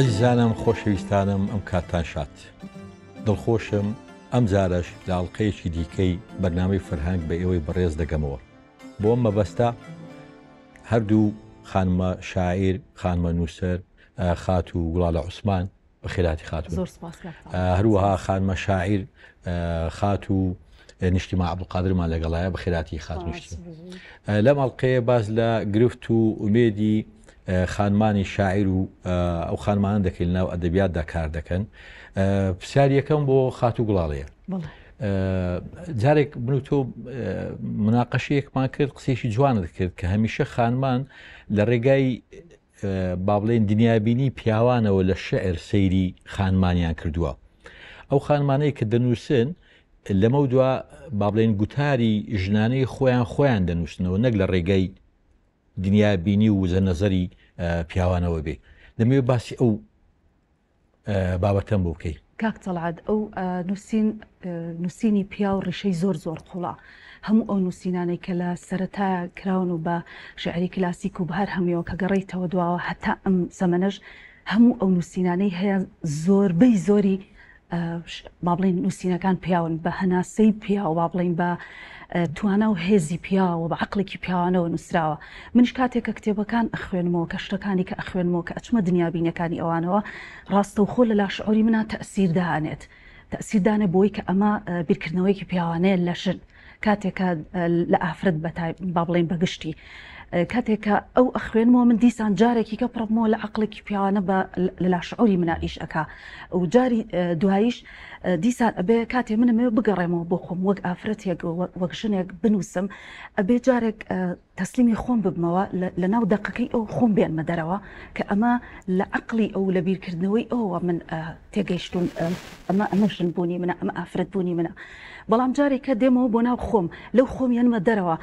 عزیزانم خۆشەویستانم ئەم کاتان شات دڵخۆشم ئەم جارەش لە ئەڵلقەیەکی دیکەی بەرنامەی فەرهنگ بە ئێوەی بەڕێز دەگەمەوە بۆم مەبەستا هەردوو خانمە شاعیر خانمە نووسەر خات و گوڵالە عوسمان بە خێراتی خاتون هەروەها خانمە شاعیر خات و نیشتیما عبدقادرمان لەگەڵایە بە خێراتی خاتونشتی لەم ئەڵلقەیە باز لە گرفت و ئومێدی خانمانی شاعیر و ئەو خانمانە دەکەین ناو ئەدەبیاتدا کار دەکەن پرسیار یەکەم بۆ خاات و گوڵاڵەیە جارێک من و تۆ مناقەشەیەکمان کرد قسێکی جوانت کرد کە هەمیشە خانمان لە ڕێگای بابڵێن دنیابینی پیاوانەوە لە شعر سەیری خانمانیان کردووە ئەو خانمانەیە کە دەنووسن لەمە دووە بابلێن گوتاری ژنانەی خۆیان خۆیان دەنووسنەوە نەک لە ڕێگەی دنیا بینی و زە نەزەری پیاوانەوە بێ دەمەوێت باسی ئەو بابەتەم بۆ بکەی کاکتەڵعاد ئەو نووسین نووسینی پیا و ڕیشەی زۆر زۆر قوڵا هەموو ئەو نووسینانەی کە لە سەرەتا کراون و بە شعری کلاسیک و بەهر هەمیەوە کە گەڕیتەوە دواوە هەتا ئەم زەمەنەش هەموو ئەو نووسینانەی هەیە زۆربەی زۆری با بڵین نووسینەکان پیاون بە هەناسەی پیا و با بڵین بە توانە و هێزی پیاوە بە عقلێکی پیاوانەوە نووسراوە منش کاتێکە کتێبەکان ئەخوێنمەوە کە شتەکانی کە ئەخوێنمەوە کە ئەچمە دنیابینەکانی ئەوانەوە ڕاستە و خۆ لە لاشعوری منە تەسیر داهانێت تەسیردانە بۆی کە ئەمە بیرکردنەوەیکی پیاوانەیە لەشن. کاتێکە لە ئافرەت با بڵێن بەگشتی کاتێککە ئەو ئەخوێنەوە من دیسان جارێکی کە پڕمەوە لە عقلێکی پیاوانە بە لە شعوری منە ئیش ئەکا و جاری دواییش دیسان ئەبێ کاتێ منمێ بگەڕێمەوە بۆ خۆم وەک ئافرەتێک وەک ژنێک بنووسم ئەبێ جارێک تەسلیمی خۆم ببمەوە لە ناو دقەکەی ئەو خۆم بێنمە دەرەوە کە ئەمە لە عقلی ئەو لە بیرکردنەوەی ئەوە من تێگەیشتون ئەمە ئەمەشن بوونی منە ئەمە ئافرەت بوونی منە بەڵام جارێکە دێمەوە بۆ ناو خۆم لەو خۆم یەنمە دەرەوە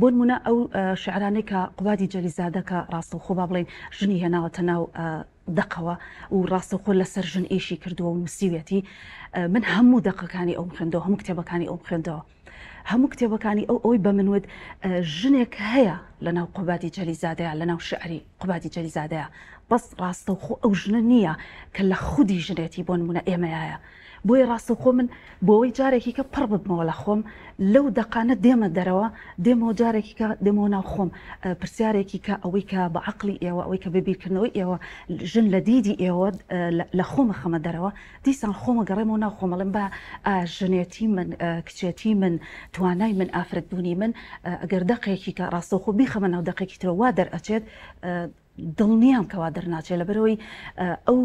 بۆن منە ئەو شعرانێکە قوادی جەلیزادەکە ڕاستە خۆ با بڵین ژنی هێناوەتە ناو دقوا و ڕاستە خۆ لەسەر ژن ئێشی کردووە و نووسیوێتی من هەموو دەقەکانی ئەو خوێندەوە هەموو کتێبەکانی ئەو خوێندەوە هەموو کتێبەکانی او ئەوی بە منود ژنێک هەیە لە ناو قوباتی جەلیزادەیە لە ناو شعری قوباتی جەلیزادەیە بەس ڕاستە و خۆ ئەو ژنە نییە کە خودی بۆی ڕاست و خۆ من بۆەوەی جارێکی کە پڕ ببمەوە لە خۆم لەو دەقانە دێمە دەرەوە دێمەوە جارێکی کە دێمەوە ناو خۆم پرسیارێکی کە ئەوەی کە بە عقلی ئێوە ئەوەی کە ببیرکردنەوەی ئێوە ژن لە دیدی ئێوە لە خۆمە خەمە دەرەوە دیسان خۆمە گەڕێمەوە ناو خۆمەڵم بە ژنێتی من کچێتی من توانای من ئافرەتبوونی من ئەگەر دەقێکی کە ڕاستەخۆ بیخەمە ناو دەقێکی ترەوە وا دەرئەچێت دڵنیام کەوا دەرناچێت لەبەرەوەی ئەو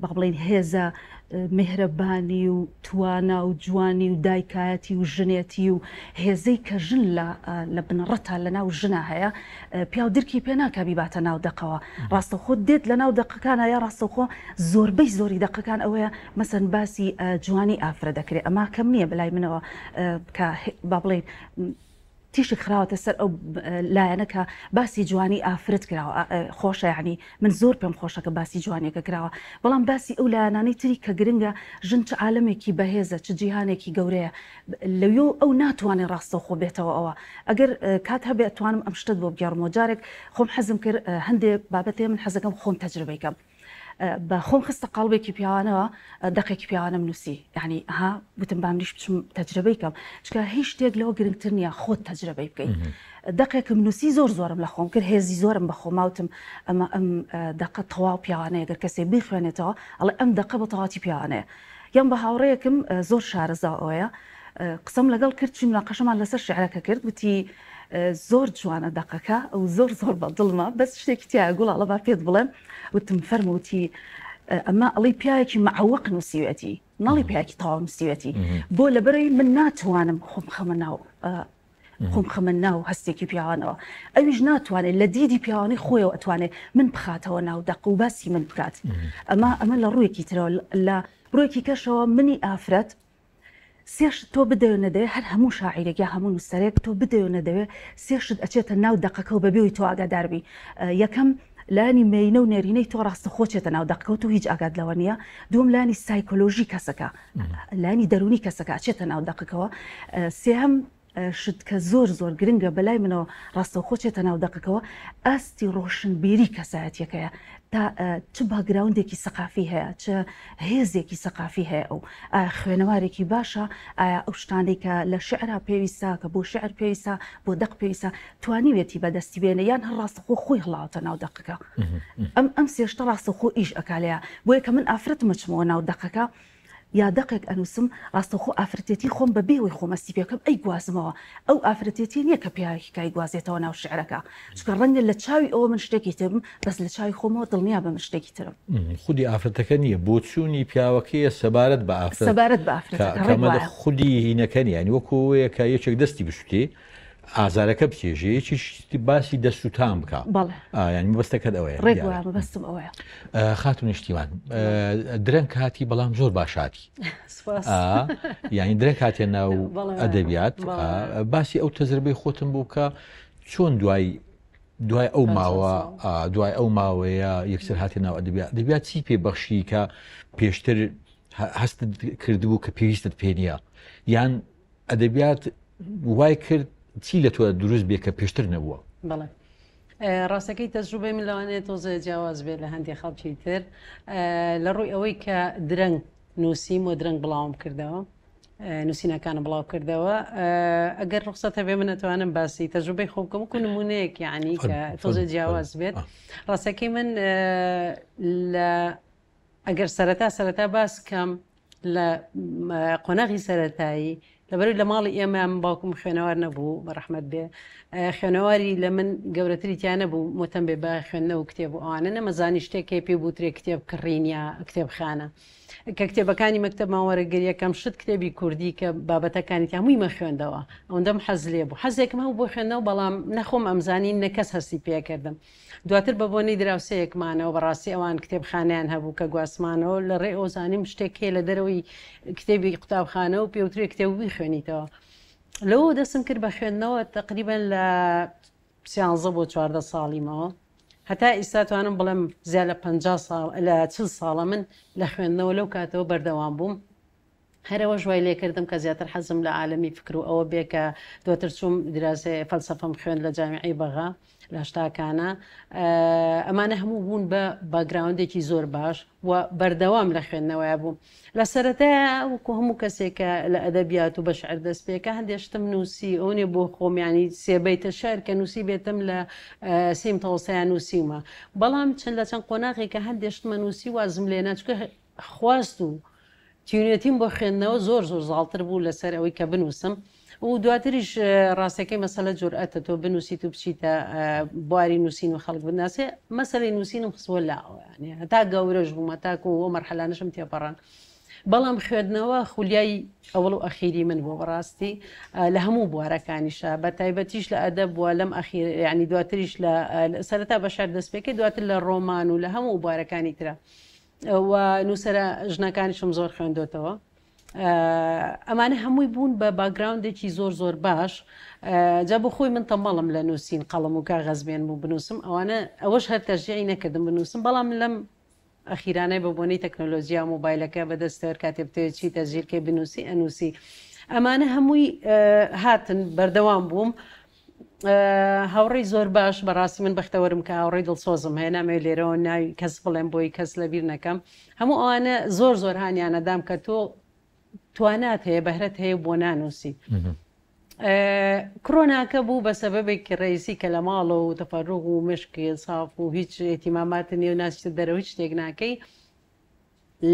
با بڵین هێزە مهرەبانی و توانا و جوانی و دایکایەتی و ژنێتی و هێزەی کە ژن لە بنڕەتە لە ناو ژنە هەیە پیا و درکی پێ ناکبی باتە ناو دقەوە ڕاستە خۆت دێت لە ناو دقەکان هەیە ڕاستە خۆ زۆربەی زۆری دقەکان ئەوەیە مەسەن باسی جوانی ئافرە دەکرێت ئەما کەم نییە بلای منەوە کە با بڵێ تیشی خراوەتە سەر ئەو لایەنەکە باسی جوانی ئافرت کراوە خۆشە یعنی من زۆر پێم خۆشەکە باسی جوانێکە کراوە بەڵام باسی ئەو لایەنانی تری کە گرنگە ژن چ عالمێکی بەهێزە چ جیهانێکی گەورەیە لەویۆ ئەو ناتوانێت ڕاستە خۆ بێتەوە ئەوە ئەگەر کات هەبێت توانم ئەم شتت بۆ بگەڕمەوە جارێک خۆم حەزم کرد هەندێک بابەتێ من حەزەکەم خۆم تەجربەکەم. بە خۆم خستە قەڵبێکی پیاوانەوە دەقێکی پیاوانم نووسی یعنی ها گوتم بامنیش بچم تەجربەیکەم چکە هیچ شتێک لەوە گرنگتر نیە خۆت تەجربەی بکەین. دقێکم نووسی زۆر زۆرم لە خۆم کرد هێزی زۆرم بە خۆماوتم ئەمە ئەم دقە تەواو پیاوانەیە گەر کەسێ بخوێنێتەوە ئەڵێ ئەم دقە بە تەواتی پیاوانەیە یان بە هاوڕەیەکم زۆر شارەزا ئەوەیە قسەم لەگەڵ کرد چیم ناقەشەمان لەسەر شعرەکە کرد وتی زۆر جوانە دقەکە ئەو زۆر زۆر بە دڵمە بەس شتێکی تیا گوڵاڵە با پێت بڵێم وتم فەرموتی ئەمە ئەڵی پیاەکی معوەق نووسیوەتی ناڵی پیاکی تاوا نووسیوەتی بۆ لەبەرەوەی من ناتوانم خۆم خەمە ناو خۆم خەمە ناو هەستێکی پیاوانەوە ئەویش ناتوانێت لە دیدی پیاوانی خۆیەوە ئەتوانێت من بخاتەوە ناو دەق و باسی من بکات ئەمە ئەمە لە ڕوویەکی ترەوە لە ڕوویەکی کەشەوە منی ئافرەت سێش تۆ بدەێنەدەوێت هەر هەموو شاعیرێک یا هەموو نووسەرێک تۆ بدەێنەدەوێت سێشت ئەچێتە ناو دقەکە و بەبێوی تۆ ئاگاداربی یەکەم لانی مینە و نێرینەی تۆ ڕاستە خۆچێتە ناو دەقکەوت و هیچ ئاگات لەوە نیە دوم لانی سایکۆلۆژی کەسەکە لانی دەرونی کەسەکە چێتە ناو دەقکەوە سێهم شت کە زۆر زۆر گرنگە بەلای منەوە ڕاستە خۆچێتە ناو دەقەکەەوە ئەستی ڕۆشنبیری کەسایەتەکەیە تا چ باگراوندێکی سەقافی هەیە چ هێزێکی سەقافی هەیە ئەو خوێنەوارێکی باشە ئایا ئەو شتانێک کە لە شعرا پێویستە کە بۆ شعر پێویستە بۆ دەق پێویستە توانیوێتی بەدەستی بێنە یان هەر ڕاستەخۆ خۆی هڵاوتە ناو دەقەکە ئەم ئەم سێشتە ڕاستە خۆ ئیش ئەکالەیە بۆیە کە من ئافرەت مەچمەوە ناو دەقەکە یا دەقێک ئەنووسم ئاستەخۆ ئافرەتێتی خۆم بە بێوەی خۆمەستی پێکەم ئەی گوازمەوە ئەو ئافرەتێتی نییە کە پیاکای گوازێتەوە ناو شعرەکە چکە ڕەنگە لە چاوی ئەوە من شتێکی ترم بەس لە چاوی خۆمەوە دڵنیا بە من شتێکی ترم خودی ئافرەتەکە نییە بۆ چوونی پیاوەکەیە سەبارەت بە ئافرەت خودی هینەکەنی ینی وەکوەیە کە یەکێک دەستی بشتی ئازارەکە بچێژەیەکی باسی دەسووتان بکە ینی بەستەکەت ئەوەیە خاتون نیشتیوان درەنگ کاتی بەڵام زۆر باشاتی یعنی درەنگ کاتێ ناو ئەدەبیات باسی ئەو تەزربەی خۆتم بوو کە چۆن دوایی دوای ئەو ماوە دوای ئەو ماوەیە یەکسەر هاتی ناو ئەدەبیات دەبیات چی پێبەخشی کە پێشتر هەست کردبوو کە پێویستت پێنیە یان ئەدەبیات وای کرد چی لە تۆ دروست بێ کە پێشتر نەبووە بڵێ. ڕاستەکەی تەجروبەی میلوانێت تۆزە جیاواز بێت لە هەندی خەڵکی تر لە ڕووی ئەوەی کە درەنگ نووسیم و درەنگ بڵاوم کردەوە نووسینەکانە بڵاو کردەوە ئەگەر ڕخسەتە بێ منەتوانم باسی تەجروبەی خۆکەم و نمونەیەک یعنی کە تۆزە جیاواز بێت ڕاستەکەی من لە ئەگەر سەرەتا سەرەتا باس کەم لە قۆناغی سەتایی لەبەر لە ماڵی ئێمەیان باوکم خوێنەوار نەبوو بە ڕحمت بێ خوێنەواری لە من گەورەتریان نەبوو متەم بێ بە خوێندنە و کتێب ئەوانە نەمەزانی شتێک کێپی بوو ترێ کتێب کڕینیا کتێبخانە. کە کتێبەکانی مەکتب ماوەرەگەریەکەم شت کتێبی کوردی کە بابەتەکانی هەمووی مە خوێندەوە ئەوەندەم حەز لێ بوو حەزێکم هەوو بۆ خوێندەوە بەڵام نەخۆم ئەمزانین نەکەس هەستی پێکردم دواتر بە بۆنی دراوسەیەکمانەوە بەڕاستی ئەوان کتێبخانیان هەبوو کە گواسمانەوە لە ڕێ ئۆزانیم شتێکێ لە دەرەوەی کتێبی قوتابخانە و پێوتری کتێبوی خوێنیتەوە لەوە دەسم کرد بە خوێندنەوە تقریبا لە سیانزە بۆ چواردە ساڵیمەوە هەتا ئیساتوانم بڵێم زیاد لە 50 ساڵ لە چ ساڵە من لە خوێندنەوە لەو کاتەوە بەردەوام بووم هەرەوە ژوای لێکردم کە زیاتر حەزم لە عالمی فکر و ئەوە بێکە دواتر چوم درازێ فەلسەفەم خوێن لە جامعی بەغا لاشتاکانە ئەمانە هەموو بوون بە باگراوندێکی زۆر باش و بەردەوام لە خوێندنەوەی بوو لە سەتای وکو هەموو کەسێکە لە ئەدەبیات و بە شعر دەستپێکە هەندێشتم نووسی ئەوێ بۆ خۆمیانی سێبەیتە شار کە نووسی بێتم لە سیم تەوسیان نووسیمە بەڵام چەند لە چەند قۆناغێکە هەندێشتمە نووسی وازم لێ ناچکە خواست و تیونێتیم بۆ خوێندنەوە زۆر زۆر زاڵتر بوو لەسەر ئەوەی کە بنووسم و دواتریش ڕاستەکەی مەسەلە جورئەتە تۆ بنووسی و بچیتە بواری نووسین و خەڵک بناسێ مەسلەی نووسینم خسوە لاوەیانێ هەتا گەورەش بوو مەتاکو و مەرحەلانشم تێپەڕان. بەڵام خوێندنەوە خولیای ئەوڵ و ئەخیری من بۆ بەڕاستی لە هەموو بوارەکانیشە بە تایبەتیش لە ئەدە بووە لەم ئەخیر ینی دواتریش لە سەرتا بەشار دەستپێکی دواتر لە ڕۆمان و لە هەموو بوارەکانی ترە. نووسرە ژنەکانیشم زۆر خوێندوێتەوە. ئەمانە هەمووی بوون بە باگراوندێکی زۆر زۆر باش جا بۆ خۆی من تەمەڵم لە نووسین قەڵم و کاغەزبێن بوو بنووسم ئەوانە ئەوەش هەر تەژیعی نەکردم بنووسم بەڵام لەم ئەخیرانەی بە بۆنی تەکنۆلۆژیا مۆبایلەکە بەدەستەر کاتێبتەیەکی تەژیرکە بنووسی ئەنووسی ئەمانە هەمووی هاتن بەردەوام بووم. هاوڕێی زۆر باش بەڕاستی من بەختەوەرم کە هاوڕێی دڵسۆزم هەیە نامێ لێرەوە ناوی کەس بڵێم بۆی کەس لەبییر نەکەم هەموو ئەوانە زۆر زۆر هاانیانەدام کە تۆ توانات هەیە بەهرت هەیە بۆ نانووسی. کرۆناکە بوو بە سەبەبێکی ڕێیسی کە لە ماڵە و تەفاروغ و مشکی ساف و هیچ ئێتیمامات نێو ناستی دەرەوە هیچ شتێک ناکەی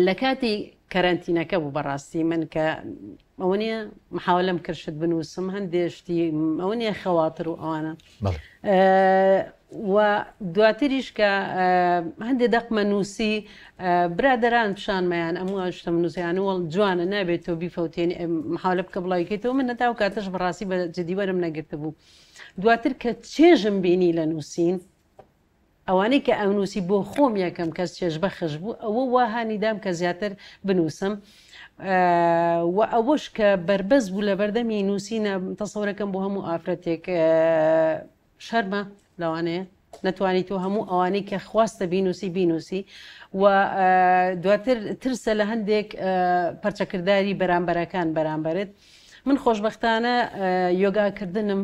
لە کاتی کەرەنتینەکە بوو بەڕاستی من کە ئەوە نیە محاولم کرشت بنووسم هەندێشتی ئەوە نیە خەواتر و ئەوانە و دواتریش کە هەندێک دەقمە نووسی برادران پیشانمەیان ئەموواشتە نووسیان وڵ جوانە نابێت تۆ بیفەوتێنی حالە بکە بڵایکەیتەوە من نەتاو کاتەش بەڕاستی بە جدیوەرم نەگرتە بوو دواتر کە چێژم بینی لە نووسین ئەوانەی کە ئەم نووسی بۆ خۆم یەکەم کەس چێژ بەخش بوو ئەوە واهانی دام کە زیاتر بنووسم. و ئەوەش کە بربەز بوو لە بەردەمی نووسینە تەسەورەکەم بۆ هەموو ئافرەتێک شەرمە لەوانەیە نتوانی تۆ هەموو ئەوانەی کە خواستە بینوسی بینوسی و دواتر ترسە لە هەندێک پەرچەکردداری بەرامبەرەکان بەرامبەرت من خۆشببختانە یۆگاکردنم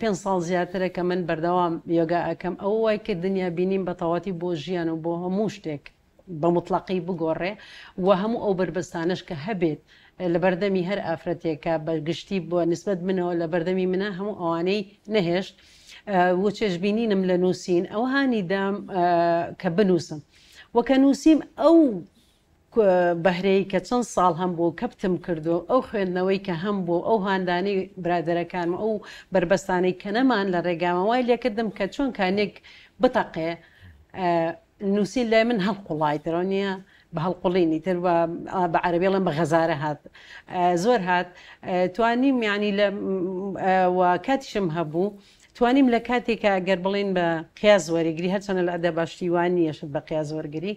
پێ ساڵ زیاترە کە من بەردەوام یۆگا ئەەکەم ئەو وای کرد دنیا بینیم بەتەواتی بۆ ژیان و بۆ هەموو شتێک بە مطلقی بگۆڕێ و هەموو ئەو بربستانش کە هەبێت لە بەردەمی هەر ئافرەتێکە بەگشتی بۆ نسبت منەوە لە بەردەمی منە هەموو ئەوانەی نەهێشت و چێژبینینم لە نووسین ئەو هاانی دام کە بنووسم وەکە نووسیم ئەو بەهرەی کە چەند ساڵ هەم بۆ کەپتم کردو ئەو خوێندنەوەی کە هەم بۆ ئەو هاندانی برادەرەکان ئەو بربەستانەی کە نەمان لە ڕێگامەوای لەکردم کە چۆن کانێک بتەقێ نوسين لای من هەڵ قوڵای درۆنیە بە هەڵقڵینی تر بە عربیڵم بە غەزارە هات زور هات آه، توانیم یعنی يعني لە کاتیشم آه، هەبوو. توانیم لە کاتێکە گەر بڵین بە قیاز وەرەگری هەرچەنە لە ئەدە باشتیوان نیەشت بە قیاز وەرگری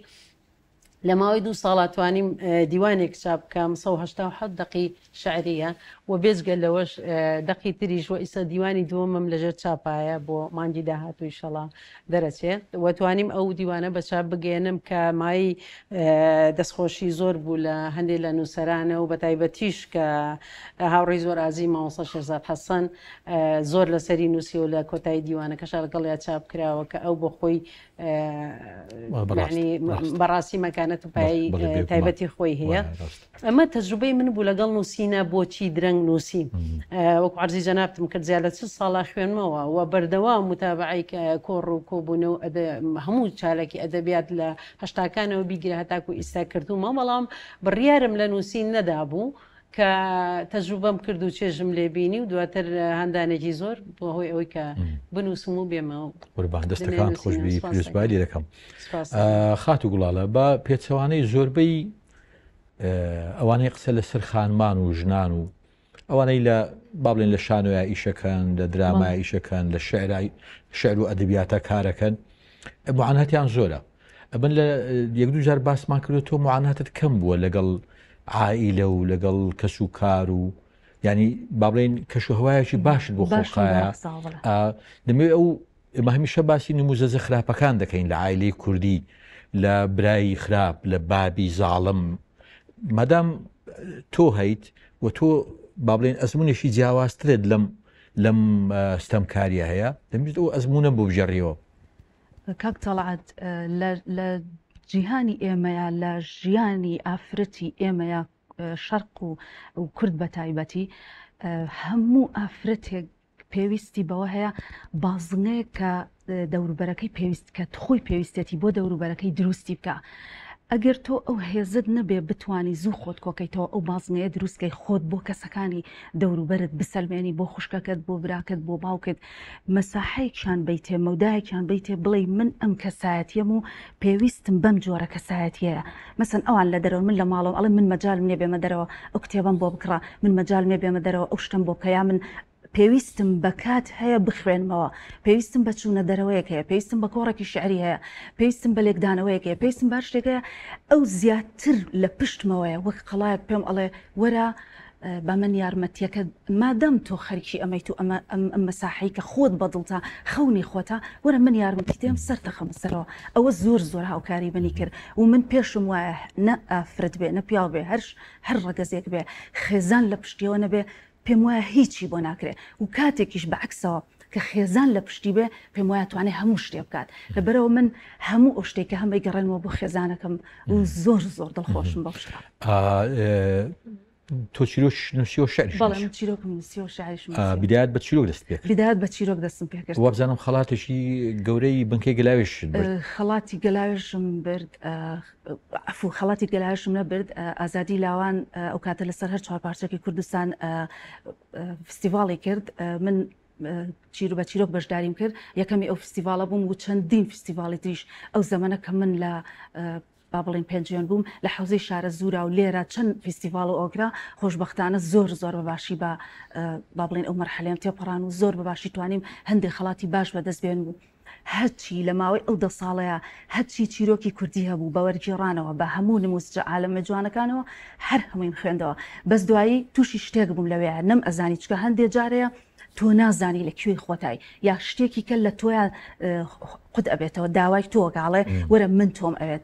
لە ماوەی دوو ساڵاتوانیم دیوانێک چاپ بکەم 1970 دقی شعریە و بێزگە لەوەش دقی تریش و ئیسا دیوانی دووەمم لەژێر چاپایە بۆ مانگی داهاتوی شەڵا دەرەچێت وتوانیم ئەو دیوانە بە چاپ بگەێنم کە مای دەستخۆشی زۆر بوو لە هەندێک لە نووسرانە و بە تایبەتیش کە هاوڕی زۆرازی ماوەسە شێزات حەسەن زۆر لەسەری نووسی و لە کۆتایی دیوانە کەشار گەڵیا چاپ کراوە کە ئەو بۆ خۆی بەڕاستی مەکانەت پایی تایبەتی خۆی هەیە ئەمە تەجروبەی من بوو لەگەڵ نووسینە بۆچی درەنگ نووسیم وەک عرزی جەنابتم کرد زیاد لە چ ساڵا خوێنمەوە و بەردەوام متابعی کۆڕ و کۆبوونەوە هەموو چالکی ئەدەبیات لە هەشتاکانەوە بیگرە هەتاکو ئیستا کردومە بەڵام بڕیارم لە نووسین نەدابوو. کە تەجروبەم کرد و چێژم لێبینی و دواتر هەندانێکی زۆر بۆ هۆی ئەوەی کە بنووسم و بێمە قوربان دەستەکان خۆشببی پێسبالی دەکەم خات و گوڵالە بە پێچەوانەی زۆربەی ئەوانەی قسە لە سەر خانمان و ژنان و ئەوانەی لە بابلێن لە شانۆە ئیشەکەن لە درامای ئیشەکەن لە شعر و ئەدەبیاتە کارەکەن معانەتیان زۆرە ئەبن لە یەک دوو جار باسمان کردو تۆ معانەتت کەم بووە لەگەڵ عائلە و لەگەڵ کەس و کار و ینی بابلین کەش و هەوایەکی باشن بۆ خۆخایە دەمێ ئەو ئمە هەمیشە باسی نموزە زە خراپەکان دەکەین لە عیلی کوردی لە برایی خراپ لە بابی زاڵم مەدام تۆ هەیت و تۆ بابلین ئەزمونێکی جیاوازترێت لەم لەم ستەمکاریە هەیە دەمێت ئەو ئەزمونە بۆ بژێڕیەوە کاک تەڵعات لە جیهانی ئێمەیە لە ژیانی ئافرەتی ئێمەیە شەرق و و کورد بە تایبەتی هەموو ئافرەتێک پێویستی بەوە هەیە بازنەیە کە دەوروبەرەکەی پێویست کە تخۆی پێویستێتی بۆ دەوروبەرەکەی دروستی بکە. ئەگەر تۆ ئەو هێزت نەبێ بتانی زوو خۆت کۆکەیتەوە ئەو بازنەیە دروستکەی خۆت بۆ کەسەکانی دەوروبەرت بسەلمێنی بۆ خوشکەکەت بۆ براکەت بۆ باوکت مەساحەیەکیان بیتێ مەودایەکیان بیتێ بڵێ من ئەم کەسایەتیم و پێویستم بەم جۆرە کەسایەتەیە مەسن ئەوان لە دەرەوە من لە ماڵەوە ئەڵێ من مەجال نێ بێمە دەرەوە ئەو کتێبم بۆ بکڕ من مەجال نێ بێمە دەرەوە ئەو شتم بۆ کەیا من پێویستم بە کات هەیە بخوێنمەوە پێویستم بە چوونە دەرەوەیەک هەیە پێویستم بە کۆڕێکی شعری هەیە پێویستم بە لێکدانەوەیەک هەیە پێویستم باش شتێکەیە ئەو زیاتر لە پشتمەوەیە وەک قەڵایەک پێم ئەڵێ وەرە بە من یارمەتیەکە مادەم تۆ خەرکی ئەمەیت و ئەمە ساحی کە خۆت بەدڵتا خەونی خۆتا وەرە من یارمەتی دێم سەرتەخەمەسەرەوە ئەوە زۆر زۆر هاوکاری بنی کرد و من پێشم وایە نە ئافرەت بێ نە پیاو بێ هەرش هەر ڕەگەزێک بێ خێزان لە پشتیەوە نەبێ پێم وایە هیچی بۆ ناکرێت و کاتێکیش بەعکسەوە کە خێزان لە پشتی بێ پێم وایە توانێت هەموو شتێ بکات لە بەرەوە من هەموو ئەو شتێککە هەمەی گەڕێنەوە بۆ خێزانەکەم و زۆر زۆر دڵخۆشم بەش تۆ چیرۆشنوسی و شعر بدات بە چیرۆک دەست پێ بدات بە چیرۆک دەستم پێ وابزانم خڵاتێکی گەورەی بنکەی گەلاوێش خڵاتی گەلاوێشم برد ئەفو خڵاتی گەلاوێشم نەبرد ئازادی لاوان ئەو کاتە لەسەر هەر چهارپارچەکی کوردستان فستیڤاڵی کرد من چیر بە چیرۆک بەشداریم کرد یەکەمی ئەو فستیڤالە بووم و چەندین فستیڤالی تریش ئەو زەمەە کە من لە با بڵین پێنجیان بووم لە حوزەی شارە زورا و لێرە چەند فیسیڤال و ئۆگرا خۆشببختانە زۆر زۆر بەباشی بە با بڵین ئەو مەرحەلێم تێپەڕان و زۆر بەباشی توانیم هەندێک خڵاتی باش بەدەست بێن بوو. هەرچی لە ماوەی ئەلدە ساڵەیە هەرچی چیرۆکی کوردی هەبوو بە وەرگێڕانەوە بە هەموو نموسجە عالمە جوانەکانەوە هەر هەمووین خوێندەوە بەس دوایی تووشی شتێک بووم لەوەیە نەم ئەزانی چکە هەندێک جارەیە تۆ نازانی لەکوێ خۆتای یا شتێکی کە لە تۆیان قوت ئەبێتەوە داوای تۆگاڵێ وەرە من تۆم ئەوێت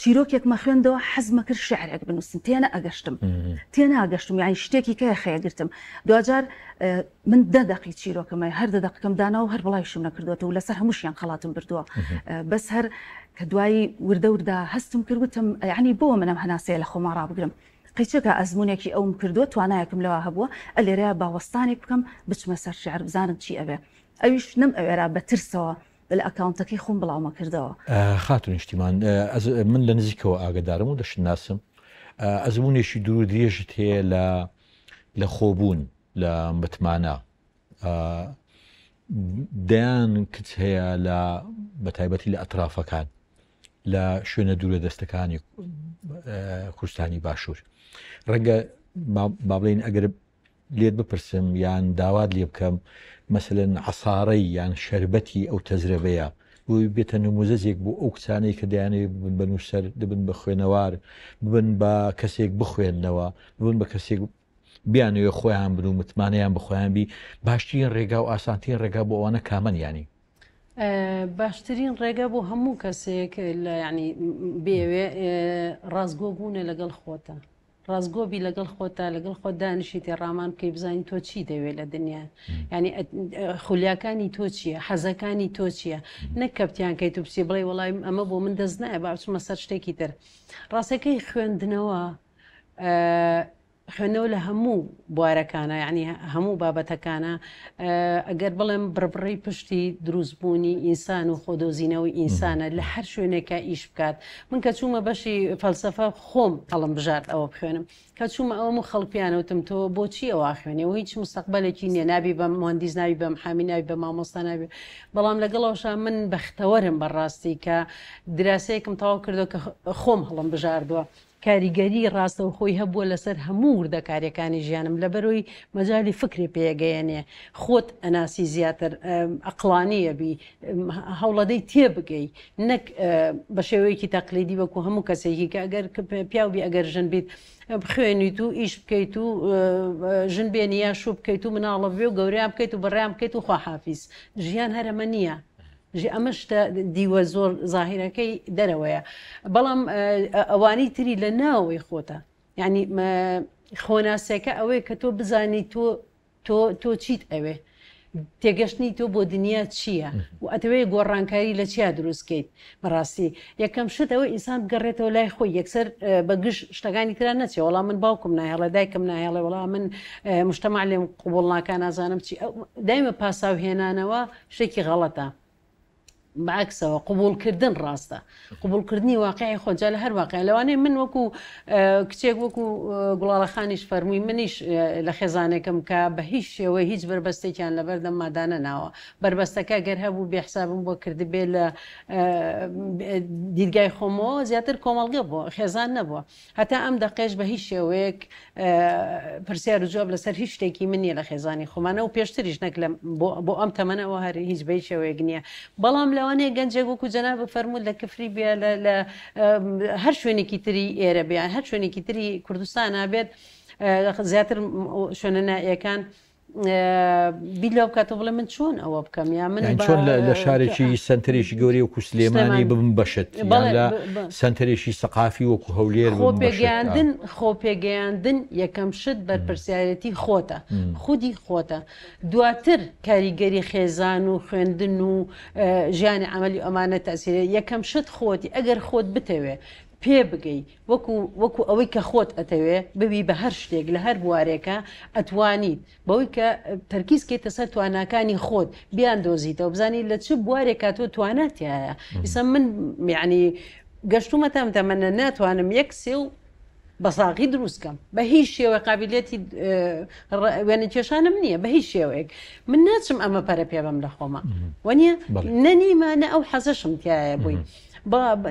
چیرۆکێک مەخێندەوە حەزمە کرد شعرێک بنووسن تێنە ئەگەشتم تێنە ئاگەشتم یانی شتێکی کە خەیەگرتم دوجار من دەدەقی چیرۆکمە هەر دەدەقکەم دانا و هەر بڵایشم نەکردوێتەوە و لەسەر هەمووشیان خڵاتم بردووە بەس هەر کە دوایی وردە وردا هەستم کردوتم ینی بۆ منم هەناسەیە لە خۆماڕا بگرم قیچەکە ئەزمونێکی ئەوم کردووە توانایەکم لەوە هەبووە ئە لێرەیە باوەستانێک بکەم بچمە سەر شعر بزانم چی ئەبێ ئەویش نم ئەوێرا بەترسەوە لە ئەکاونتەکەی خۆم بڵاومە کردەوە خاتون نیشتیمان من لە نزیکەوە ئاگدارم و دەشت ناسم ئەزمونێکی دوور درێژت هەیە لە لە خۆبوون لە متمانە دەیان کچ هەیە لە بەتایبەتی لە ئەترافەکان لە شوێنە دوورە دەستەکانی کوردستانی باشوور ڕەنگە بابلین ئەگەر لێت بپرسم یان داوات لێ بکەم مثلن عساڕەی یان شربەتی ئەو تەزرەبەیە بۆی بێتە نموزەزێک بۆ ئەو کچانەی کە دەیانێت بن بە نووسەر دەبن بە خوێنەوار بن بە کەسێک بخوێندنەوە بن بە کەسێک بیانوێ خۆیان بن و متمانەیان بخۆیان بی باشترین ڕێگا و ئاسانترین ڕێگا بۆ ئەوانە کامەن ینی باشترین ڕێگە بۆ هەموو کەسێک ینی بێوێ ڕازگۆ بوونە لەگەڵ خۆتە ڕازگۆبی لەگەڵ خۆتا لەگەڵ خۆ دانیشی تێڕامان بکەی بزانین تۆ چی دەوێت لە دنیا ینی خولیاکانی تۆ چییە حەزەکانی تۆ چییە نەکەپتیان کەی تو بچی بڵێ وڵی ئەمە بۆ من دەست نایە باچمە سەر شتێکی تر ڕاستەکەی خوێندنەوە خوێنەوە لە هەموو بوارەکانە یعنی هەموو بابەتەکانە ئەگەر بڵێم بڕبڕی پشتی دروستبوونی ئینسان و خۆدۆزینەوەی ئینسانە لە هەر شوێنێکە ئیش بکات من کە چوومە بەشی فەلسفە خۆم قەڵم بژارد ئەوە بخوێنم کە چوومە ئەوم خەڵپیانەوتم تۆ بۆچی ئەوە خوێنەوە هیچ مستەقبلێکی نیە نابی بە مهندیز ناوی بەم حامی ناوی بە مامۆستا ناوی بەڵام لەگەڵەوەشا من بەختەوەرم بەڕاستی کە دراسەیەکم تەواو کردو کە خۆم هەڵم بژاردووە کاریگەری ڕاستەوخۆی هەبووە لەسەر هەموو وردەکاریەکانی ژیانم لە بەرۆی مەجای فکری پێگەیەنێ خۆت ئەناسی زیاتر ئەقلانیەبی هەوڵەدەی تێبگەی نەک بە شێوەیەکی تەقلیدی وەکو هەموو کەسێکی کە ئەگەر پیاوی ئەگەر ژن بیت بخوێنیت و ئیش بکەیت و ژن بێنیا شو بکەیت و مناڵە بێ و گەوریان بکەیت و بەڕام بکەیت و خواحافیز ژیان هەرەمە نییە ژی ئەمەشتە دیوە زۆر زاهیرەکەی دەرەوەیە بەڵام ئەوانی تری لە ناوەی خۆتە ینی خۆناسەکە ئەوەیە کە تۆ بزانی تۆ تۆ تۆ چیت ئەوێ تێگەشتنی تۆ بۆ دنیا چییە و ئەتەوەی گۆڕانکاری لە چیا دروستکەیت بەڕاستی یەکەم شت ئەوە ئینسان بگەڕێتەوە لای خۆی یەکسەر بەگشت شتەکانی تررا نەچێ وەڵام من باوکم نایڵە دایکم نایڵێ وڵام من مشتتەما لێم قوبڵ ناکە نازانم چی دایمە پاساوهێنانەوە شتێکی غەڵەتە. بەعکسەوە قوبولکردن ڕاستە قوبولکردنی واقعی خۆجا لە هەر واقع لەوانێ من وەکو کچێک وەکو گوڵاڵەخانیش فەرمووی منیش لە خێزانێکم کە بە هیچ شێوە هیچ بربەستێکیان لە بەردەم مادانە ناوە بربەستەکە گەر هەبوو بێحسابم بۆ کردی بێ لە دیرگای خۆمەوە زیاتر کۆمەڵگە بۆ خێزان نەبووە هەتا ئەم دەقێش بە هیچ شێوەیەک پرسیار و جواب لەسەر هیچ شتێکی من نیە لە خێزانی خۆمانە و پێشتریش نەک بۆ ئەم تەمەنەوە هەر هیچ بەی شێوەیەک نییە بەڵام لە لەوانەیە گەنجێک وەکو جەنا بە فەرموود لە کفری بێ لە هەر شوێنێکی تری ئێرە بیان هەر شوێنێکی تری کوردستانە بێت زیاتر شوێنەنایەکان بیلۆ بکات و بڵێ من چۆن ئەوە بکەم یا من چۆن لە شارێکی سنتەرێکی گەوری وکو سلێمانی بم بەشت لە سنتەرێکی سەقافی وەکو هەولێر خۆپێگەیاندن خۆپێگەیاندن یەکەم شت بەرپرسیارەتی خۆتە خودی خۆتە دواتر کاریگەری خێزان و خوێندن و ژیانی ئەعملی ئەمانە تاسیێ یەکەم شت خۆتی ئەگەر خۆت بتەوێ پێ بگەی وەکو ئەوەی کە خۆت ئەتەوێ ببی بە هەر شتێک لە هەر بوارێکە ئەتوانیت بەوەی کە تەرکیز کێتە سەر تواناکانی خۆت بیان دۆزیتەوە بزانی لە چ بوارێکە تۆ تواناتیایە ئیسە من میعنی گەشتومەتەم تەمەە ناتوانم یەک سێ و بەساغی دروستکەم بە هیچ شێوە قابلێتی وێنە کێشانم نییە بە هیچ شێوەیەک من ناچم ئەمە پەرە پێ بەم لە خۆمە وەنیە نەنیمانە ئەو حەزشم تایە بووی.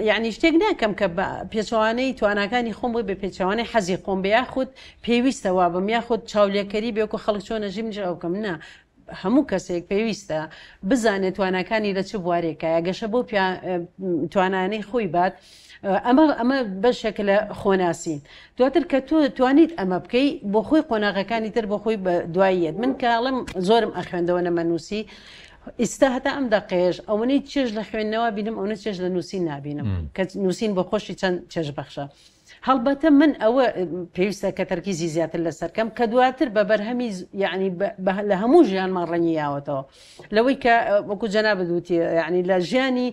یعنی شتێک ناکەم کە پێچوانەی توانەکانی خۆم بۆی بە پێچوانەی حەزی خۆم بە یاخود پێویستەوە بم یاخود چاولەکەری بێک و خەڵک چۆنە ژیم جڕاوکەم نا هەموو کەسێک پێویستە بزانێت توانەکانی لە چ بوارێکە گەشە بۆ توانانەی خۆی بات ئەمە ئەمە بەشێکە لە خۆناسیین دواتر کە تۆ توانیت ئەمە بکەی بۆ خۆی قۆناغەکانی تر بۆ خۆی بە دواییت من کاڵم زۆرم ئەخێندەوە نەمەنووسی ئیستا هەتا ئەم دەقێش ئەوەی چێژ لە خوێندنەوە بینم ئەوە چێژ لە نووسین نبینم کە نووسین بۆ خۆشی چەند چێژ بەخشە. هەڵبەتە من ئەوە پێویستە کە تەرکیزی زیاتر لە سەرکەم کە دواتر بە بەرهەمی یعنی لە هەموو ژیانمان ڕەنی یاوەتەوە لەوەی کە وەکو جەنا بدوتی یعنی لە ژیانی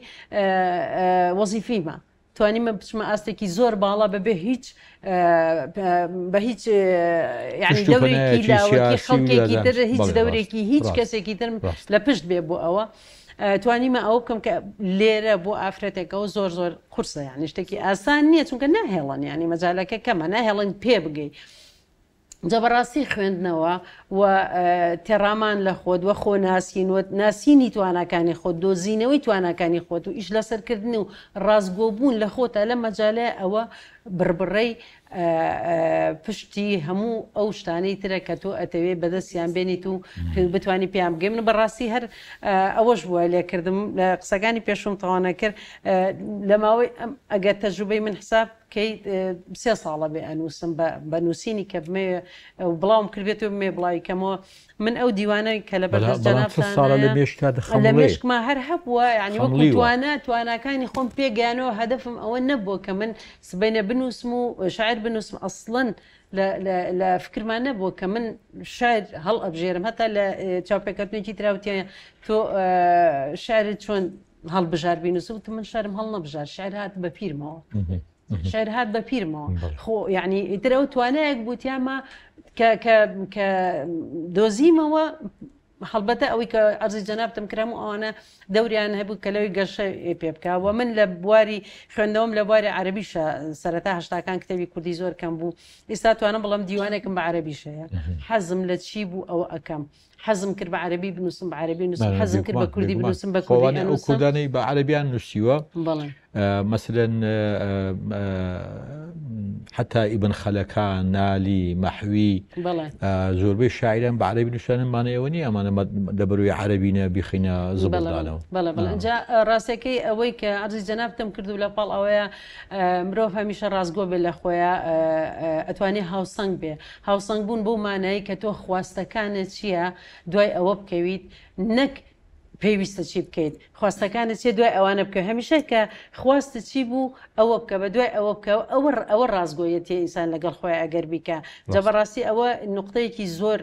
وەزیفیمە توانیمە بچمە ئاستێکی زۆر باڵا بەبێ هیچ بە هیچ خەڵکێکی تر هیچ دەورێکی هیچ کەسێکی تر لە پشت بێ بۆ ئەوە. توانیمە ئەو بکەم کە لێرە بۆ ئافرەتێکەوە زۆر زۆر قورسە یان شتێکی ئاسان نییە چونکە ناهێڵن ینی مەجالەکە کەمە ناهێڵن پێ بگەی. جە بەڕاستی خوێندنەوە و تێڕامان لە خۆت وە خۆ ناسینوت ناسینی توانەکانی خۆت دۆزینەوەی توانەکانی خۆت و ئیش لەسەرکردن و ڕازگۆبوون لە خۆتا لە مەجاالێ ئەوە بربڕەی پشتی هەموو ئەو شتانەی ترە کە تۆ ئەتەوێت بەدەستیان بێنیت و بتانی پێیان بگەم من بەڕاستی هەر ئەوەش بووە لێکردم لە قسەکانی پێشم تەوانە کرد لە ماوەی ئەگە تەجروبەی من حساب کەی سێ ساڵە بێ ئەنووسم بە نووسینی کە بڵاوم کردێت و مێ بڵاوی کەمەوە من او ئەو دیوانەی کە لە بەرجانە لە مێشتا لە مشکما هەر هەبووە ینی وقت توانە وانا كان يخون بيجانو يعني ئەوە او نبو كمان سبينا بنو و شاعر لا لا لا فكر ما نبو كمان شاعر لا لا هەتا لە چاوپێکردنێکی تو آه، شاعر شارت هل بجار بنو بینوسوت من شاعر هل نبجار شاعر هات بە پیرمەوە. شعر هات بەپیرمەوە خۆ یعنی يعني ئیترە توانەیەک ما کە دۆزیمەوە هەڵبەتە ئەوەی کە ئەرزی جەنابتم کرام و ئەوانە دەوریان هەبوو کە لەوەی گەشە پێ بکوە من لە بواری خوێندەوەم لە بواری عربیشە سەرەتا هشتاکان کتێبی کوردی زۆر کەم بوو ئێستا توانم بڵم دیوانێکم بە عربیشەیە حەزم لە چی بوو ئەوە ئەەکەم. حەزم کرد بە عربی بنووسم بە عربی نووسم حەزم کرد بە کوردی بنووسم بە کوردی کوردانەی بە عربیان نووسیوە بڵێ مثلەن حتا ئیبن خەلەکان نالی مەحوی زۆربەی شاعران بە عربی نوشانمانەوە نیە ئەمانە لە بەروی عربینە بیخینە زبڵدانەوە بەڵجا ڕاستەکەی ئەوەی کە ئەرزی جەنابتم کردو لە پاڵ ئەوەیە مرۆڤ هەمیشە ڕازگۆ بێت لە خۆیان ئەتوانێت هاوسنگ بێ هاوسنگ بوون بۆ مانایی کە تۆ خواستەکانە چییە دوای ئەوە بکەویت نەک پێویستە چی بکەیت خواستەکانت چێ دوای ئەوانە بکە هەمیشە کە خواستە چی بوو ئەوە بکە بە دوای ئەوە بکە ئەوە ئەوە ڕازگۆیەتی ئینسان لەگەڵ خۆی ئەگەر بیکە جەبڕاستی ئەوە نقطەیەکی زۆر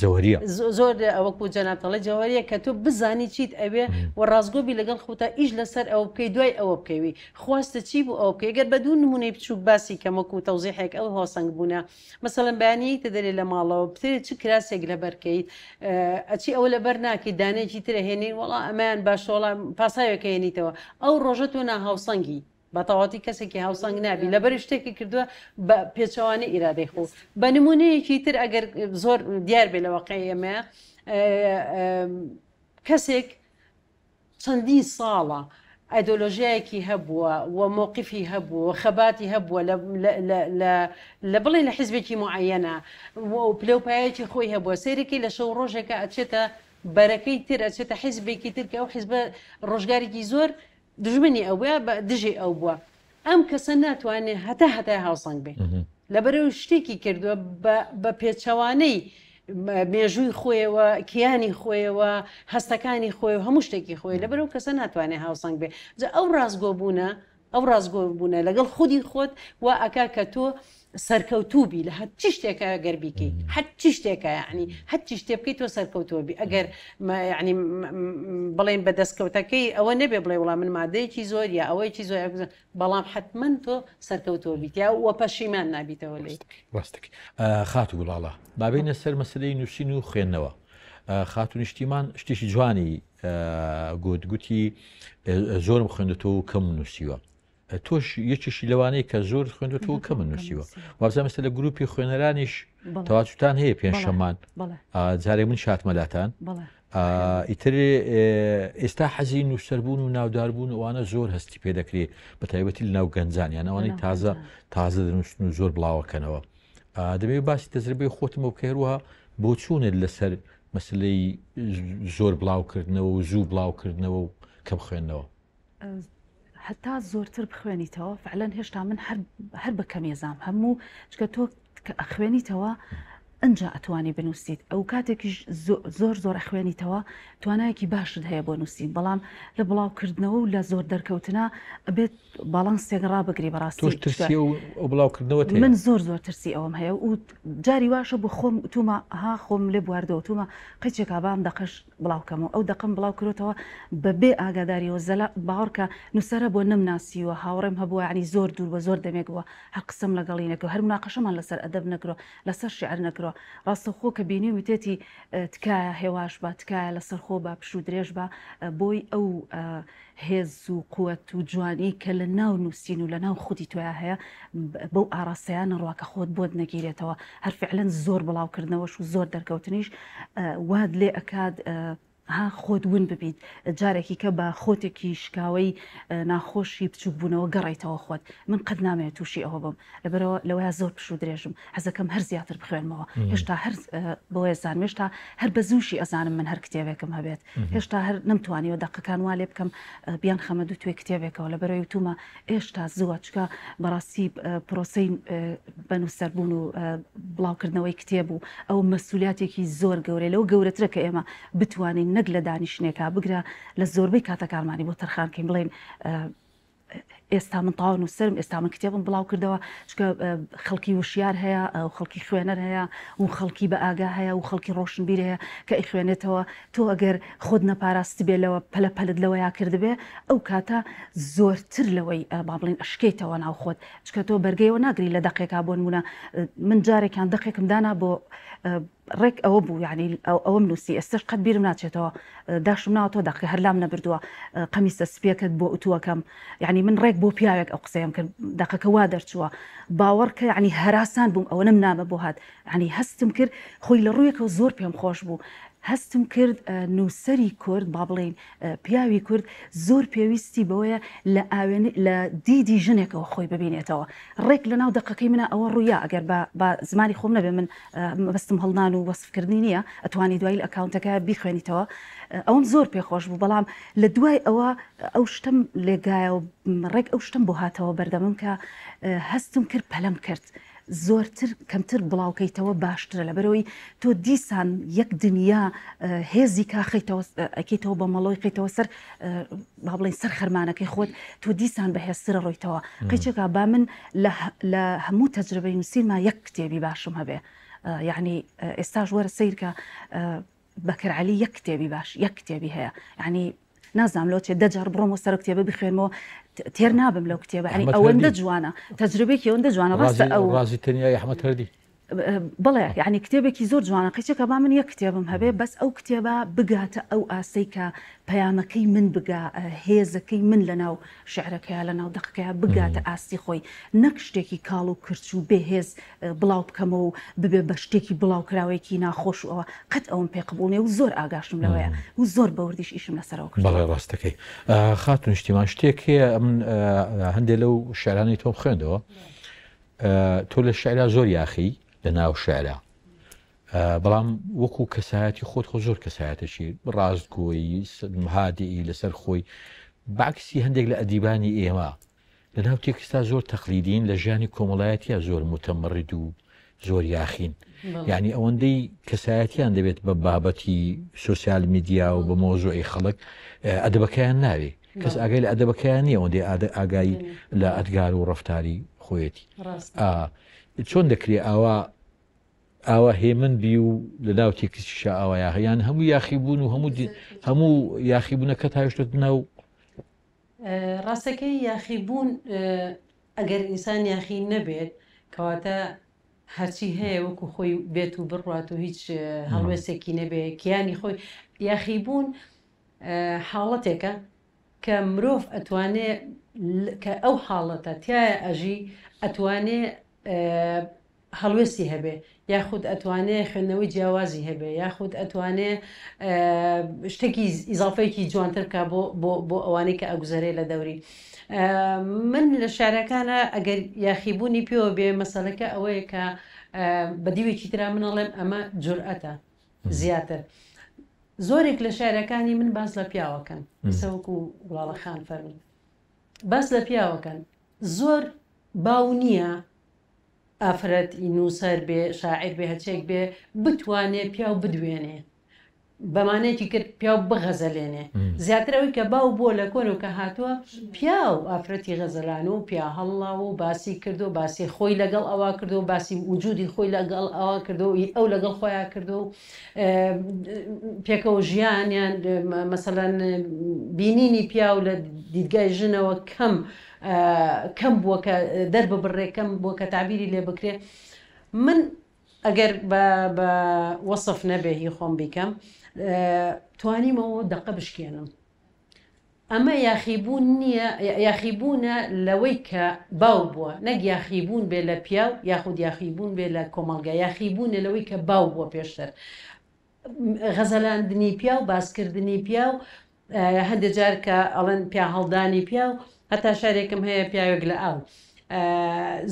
جوەریە زۆر ئەوەکو جەناتەڵە جەوەریە کە تۆ بزانی چیت ئەوێ و ڕازگۆبی لەگەڵ خوتا ئیش لەسەر ئەو بکەی دوای ئەوە بکەوی خواستە چی بوو ئەو بکەگەر بە دوو نمونەی بچوو باسی کەمەکو و تەوزیحێک ئەو هۆسەنگ بوونە مەسەلم بەیانەیەکتە دەرێ لە ماڵەوە بتێت چ کراسێک لەبەرکەیت ئەچی ئەو لەبەر ناکەی دانێکی ترە هێنێ دەکەین وڵا ئەمایان بە شۆڵە پاسایەکەێنیتەوە ئەو ڕۆژە تۆ ناهاوسەنگی بەتەواتی کەسێکی هاوسنگ نابی لە بەری شتێکی کردووە بە پێچوانە ئیرادەی خۆ بە نمونەیەکی تر اگر زور دیار به لە ما کسی اه، اه، کەسێک چەندین ایدولوژیایی که هەبووە و مۆقفی هەبوو خەباتی هەبووە لە بڵێ لە حیزبێکی معینه و که پلەپایەکی خۆی هەبووە سێرێکی لە شەو ڕۆژێکە ئەچێتە بەرەکەی تر ئەچێتە حیزبێکی ترکە ئەو حیزبە ڕۆژگارێکی زۆر دژمنی ئەوە بە دژی ئەو بووە ئەم کەسە ناتوانێت هەتا هەتا هاوسەنگ بێ لەبەرە شتێکی کردووە بە پێچەوانەی مێژووی خۆیەوە کیانی خۆیەوە هەستەکانی خۆی و هەموو شتێکی خۆی لەبەر ئەو کەسە ناتوانێت هاوسەنگ بێ ئەو ڕازگۆ بوونە ئەو ڕازگۆ بوونە لەگەڵ خودی خۆت و ئەکا کە تۆ سەرکەوتوبی لە هەر چی شتێکە ئەگەر بیکەیت هەر چی شتێکە یعنی هەر چی شتێ بکەیت تۆ سەرکەوتوبی ئەگەر ینی بڵێن بە دەستکەوتەکەی ئەوە نەبێ بڵێ وڵام من مادەیەکی زۆر یا ئەوەیکی زۆر بەڵام حتمما تۆ سەرکەوتوە بیت یا وە پەشیمان نابیتەوە لێ ڕاستێک خات و گوڵاڵە بابینە سەر مەسلەی نووسین و خوێندنەوە خاتون نیشتیمان شتێکی جوانی گوتگوتی زۆرم خوێندێتەوە و کەم نووسیوە تۆش یەکیشی لەوانەیە کە زۆر خوێنندۆ تۆ کە من نووسیوە وابزانمەستە لە گروپی خوێنەرانیش تەواچوتان هەیە پێنج شەمان جارێ من شاتمەلاتان ئیتر ئێستا حەزی نووسەربوون و ناوداربوون ئەوانە زۆر هەستی پێدەکرێت بە تایبەتی لە ناو گەنجانیان ئەوانەی تازە تازە دەنووسن و زۆر بڵاوەکەنەوە دەبێت باسی دەزربەی خۆتمەوە کەێروها بۆ چوونت لەسەر مەسلەی زۆر بڵاوکردنەوە و زوو بڵاوکردنەوە و کەم خوێندنەوە هەتا زۆرتر بخوێنیتەوە فعلەن هێشتا من هەر بەکەمێزام هەموو چکە تۆ خوێنیتەوە ئەجا ئەتوانی بنووسیت ئەو کاتێکیش زۆر زۆر ئەخوێنیتەوە توانایەکی باشت هەیە بۆ نووسین بەڵام لە بڵاوکردنەوە و لە زۆر دەرکەوتنا ئەبێت باڵانسێگەڕا بگری بەڕاستی بڵاوکردنەوە من زۆر زۆر ترسی ئەوم هەیە و جاری واشە بۆ خۆم تومە ها خۆم لێ بواردەوە تومە قەچێکا بام دەقش بڵاوکەمەوە ئەو دەقم بڵاوکرێتەوە بەبێ ئاگاداریەوە زەلا باوەڕکە نووسرە بۆ نەمناسیوە هاوڕێم هەبووە عنی زۆر دوور بە زۆر دەمێکەوە هە قسم لەگەڵینەکە هەر مناقەشەمان لەسەر ئەدەب نەکرۆ لەسەر شعر نەکرۆ کردووە ڕاستەخۆ کە بینی وتێتی تکایە هێواش بە تکایە لە سەرخۆ بە پش و درێژ بە بۆی ئەو هێز و قوت و جوانی کە لە ناو نووسین و لە ناو خودی تویا هەیە بەو ئاراسەیانە ڕواکە خۆت بۆت نەگیرێتەوە هەرفعلەن زۆر بڵاوکردنەوەش و زۆر دەرکەوتنیش واد لێ ئەکات ها خۆت ون ببیت جارێکی کە بە خۆتێکی شکاوەی ناخۆشی بچوک بوونەوە گەڕیتەوە خۆت من قەت نامێت تووشی ئەوە بم لەبەرەوە لەوەیە زۆر پش و درێژم حەزەکەم هەر زیاتر بخوێنمەوە هێشتا هەر بۆێزان هێشتا هەر بە زووشی ئەزانم من هەر کتێبێکم هەبێت هێشتا هەر نمتوانیەوە دقەکان وا لێ بکەم بیان خەمە دو توێ کتێبێکەوە لە بەرەوەی تومە ئێشتا زووە چکە بەڕاستی پرۆسی بەنووسەر بوون و بڵاوکردنەوەی کتێب و ئەو مەسوولاتێکی زۆر گەورەی لەو گەورەترە کە ئێمە بتوانین نەک لە دانیشتێکا بگرە لە زۆربەی کاتەکانمانی بۆ تەرخانکەین بڵین ئێستا من تاوان و سرم ئێستا من کتێبم بڵاو کردەوە چکە خەڵکی وشیار هەیە و خەڵکی خوێنەر هەیە و خەڵکی بە ئاگا هەیە و خەڵکی ڕۆشنبیر هەیە کە ئەیخوێنێتەوە تۆ ئەگەر خۆت نەپاراست بێلەوە پەلە پەلت لەوە یا کردبێ ئەو کاتە زۆرتر لەوەی با بڵین ئەشکێتەوە ناو خۆت چکە تۆ بەرگەیەوە ناگری لە دقێکا بۆنمونە من جارێکیان دقێکم دانا بۆ ڕێک ئەوە بوو یعنی ئەوم نووسی ئەستش قەت بیرم ناچێتەوە داشم ناوەوە داکە هەرلام نەبردووە قەمیسە سپێکت بۆ ئوتوەکەم یعنی من ڕێک بۆ پیاوێک ئەو قسەیەم کرد دقەکە وا دەرچووە باوەڕکە ینی هەراسان بووم ئەوە نم نامە بۆ هات ینی هەستم کرد خۆی لە ڕوویەکە زۆر پێم خۆش بوو هەستم کرد نووسری کورد با بڵێن پیاوی کورد زۆر پێویستی بەوەیە لە ئاوێن لە دیدی ژنێکەوە خۆی ببینێتەوە ڕێک لە ناو دقەکەی منە ئەوە ڕوویا ئەگەر بە زمانی خۆم نەبێ من بەستم هەڵنان و وەصفکردنی نییە ئەتوانی دوایل ئەکاونتەکە بیخوێنیتەوە ئەوم زۆر پێخۆش بوو بەڵام لە دوای ئەوە ئەو شتم لێگایە و ڕێک ئەو شتم بۆ هاتەوە بەردەمم کە هەستم کرد پەلم کرد. زۆرتر کەمتر بڵاوکەیتەوە باشترە لە بەرەوەی تۆ دیسان یەک دنیا هێزی کاخیتەوە بە مەڵۆی قیتەوە سەر با بڵین سەر خەرمانەکەی خۆت تۆ دیسان بە هێزسرە ڕۆیتەوە قیچێکا با من لە هەموو تەجربەی نووسیمە یەک کتێبی باشم هەبێ یعنی ئێستا ژوەرە سیرکە بەکرعلی یەک کتێبی باش یەک کتێبی هەیە ینی نازانام لۆ چێ دەجار بڕۆم و سەر کتێبە بخێنەوە تێر نابم يعني او اندجوانا تجربيك يوندجوانا بس او ڕاستە تنيا يا احمد هردي بڵێ یعنی کتێبێکی زۆر جوانە قیچێکە با من یەک کتێبم هەبێ بەس ئەو کتێبە بگاتە ئەو ئاسی کە پەیامەکەی من بگا هێزەکەی من لە ناو شعرەکەیا لە ناو دقەکەیا بگاتە ئاستی خۆی نەک شتێکی کاڵ و کرچ و بێهێز بڵاو بکەمەوە و ببێ بە شتێکی بڵاوکراوێکی ناخۆش و ئەوە قەت ئەوم پێ قبولێ و زۆر ئاگاشم لەوەیە و زۆر بەوردیش ئیشم لەسەرەوە کرد بەڵێ ڕاستەکەی خاتون شتیمان شتێک هەیە هەندێک لەو شارانی تۆم خوێندەوە تۆ لە شعرا زۆر یاخی لە ناو شارە بەڵام وەکو کەسایەتی خۆت خۆ زۆر کەسایەتەشی ڕاستگۆیی مهادی لەسەر خۆی باکسی هەندێک لە ئەدیبانی ئێمە لە ناو تێکستا زۆر تەخلیدین لە ژیانی کۆمەڵایەتە زۆر متەمەڕید و زۆر یاخین یعنی ئەوەندەی کەسایەتیان دەبێت بە بابەتی سوسیال میدیا و بە مۆزۆی خەڵک ئەدەبەکەیان ناوێ کەس ئاگای لە ئەدەبەکەیان نیە ئەوەندێ ئاگایی لە ئەدگار و ڕفتاری خۆیەتی چۆن دەکرێت ئاوا ئاوا هێمن بی و لە ناوتی کچشە ئاوا یاخیان هەموو یاخی بوون و هەموو هەموو یاخیبوونەکە تاشت ناو ڕاستەکەی یاخیبوون ئەگەر ئینسان یاخی نەبێت کەواتە هەرچی هەیە وەکو خۆی بێت و بڕات و هیچ هەڵوێسێکی نەبێت کیانی خۆی یاخیبوون حاڵەتێکە کە مرۆڤ ئەتوانێت کە ئەو حاڵەتە تایە ئەژی ئەتوانێت هەڵوێستی هەبێ یاخود ئەتوانێت خوێندنەوەی جیاوازی هەبێ یاخود ئەتوانێ شتێکی ئیزافەیەکی جوانتر بکە بۆ ئەوانەی کە ئەگوزارێ لە دەوری. من لە شارەکانە ئەگەر یاخیبوونی پێوە بێ مەسەلەکە ئەوەیە کە بەدیوێکی تررا منەڵێم ئەمە جورئەتە زیاتر. زۆرێک لە شارەکانی من باس لە پیاوەکەن سەوەکو وڵاڵە خان فەرمی. باس لە پیاوەکەن زۆر باو نییە ئافرەت ئینوسەر بێ شاعر بێ هەچێک بێ بتوانێ پیا و بدوێنێ بەمانێکی کرد پیا و بغەزەلێنێ زیاترەوەی کە باو بۆ لە کۆن و کە هاتووە پیا و ئافرەتی غەزەلان و پیا هەڵا و باسی کردو باسی خۆی لەگەڵ ئەوا کردو باسی وجودی خۆی لەگەڵ ئەوا کردو ئەو لەگەڵ خۆیان کردو پێکە و ژیانیان مەسەەن بینینی پیا و لە دیدگای ژنەوە کەم کەم بووە کە دەر ببڕێ کەم بۆ کە تابیری لێ بکرێ من ئەگەر بە وەصف نەبێهی خۆم بیکەم توانیمەوە دقە بشکێنم ئەمە یاخیبوون نییە یاخیبوونە لەوەی کە باو بووە نەک یاخیبوون بێ لە پیاو یاخود یاخیبوون بێ لە کۆمەلگا یاخیبوونە لەوەی کە باو بووە پێشتر غەزەلاندنی پیا و باسکردنی پیا و هەندێک جار کە ئەڵەن پیا هەڵدانی پیا و هەتا شارێکم هەیە پیاوێک لە ئاو.